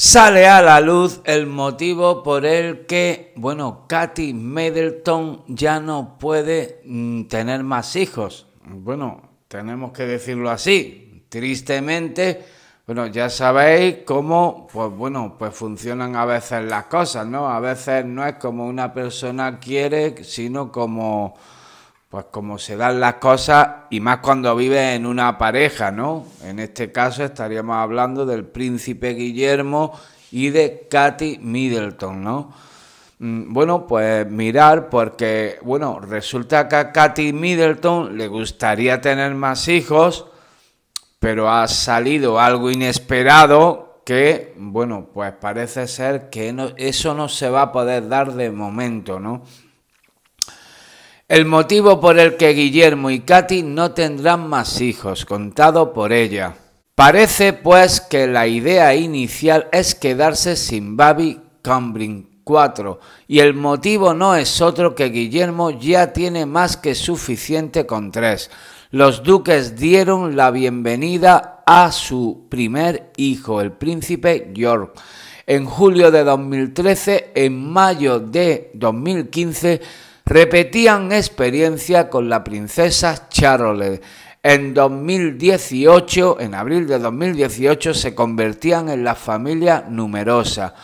Sale a la luz el motivo por el que, bueno, Katy Middleton ya no puede mm, tener más hijos. Bueno, tenemos que decirlo así. Tristemente, bueno, ya sabéis cómo, pues bueno, pues funcionan a veces las cosas, ¿no? A veces no es como una persona quiere, sino como pues como se dan las cosas y más cuando vive en una pareja, ¿no? En este caso estaríamos hablando del príncipe Guillermo y de Katy Middleton, ¿no? Mm, bueno, pues mirar porque, bueno, resulta que a Katy Middleton le gustaría tener más hijos, pero ha salido algo inesperado que, bueno, pues parece ser que eso no se va a poder dar de momento, ¿no? El motivo por el que Guillermo y Katy no tendrán más hijos, contado por ella. Parece pues que la idea inicial es quedarse sin Babi Cambrin 4 y el motivo no es otro que Guillermo ya tiene más que suficiente con tres. Los duques dieron la bienvenida a su primer hijo, el príncipe York en julio de 2013, en mayo de 2015 repetían experiencia con la princesa Charlotte. En 2018, en abril de 2018, se convertían en la familia numerosa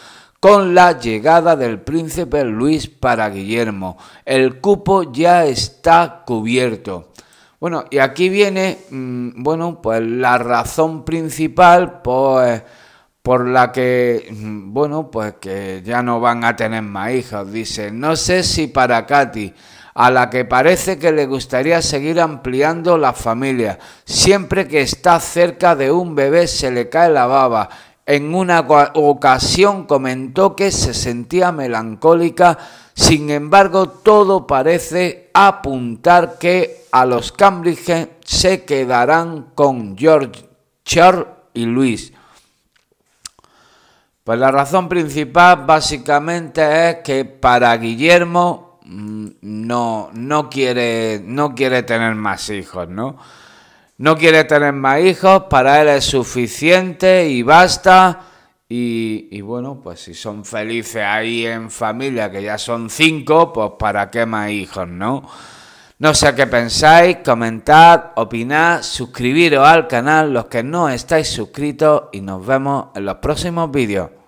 con la llegada del príncipe Luis para Guillermo. El cupo ya está cubierto. Bueno, y aquí viene, mm, bueno, pues la razón principal, pues por la que, bueno, pues que ya no van a tener más hijos. Dice, no sé si para Katy, a la que parece que le gustaría seguir ampliando la familia, siempre que está cerca de un bebé se le cae la baba. En una ocasión comentó que se sentía melancólica, sin embargo todo parece apuntar que a los Cambridge se quedarán con George, Charles y Luis. Pues la razón principal básicamente es que para Guillermo mm, no, no, quiere, no quiere tener más hijos, ¿no? No quiere tener más hijos, para él es suficiente y basta. Y, y, bueno, pues si son felices ahí en familia, que ya son cinco, pues para qué más hijos, ¿no? No sé qué pensáis, comentad, opinad, suscribiros al canal los que no estáis suscritos y nos vemos en los próximos vídeos.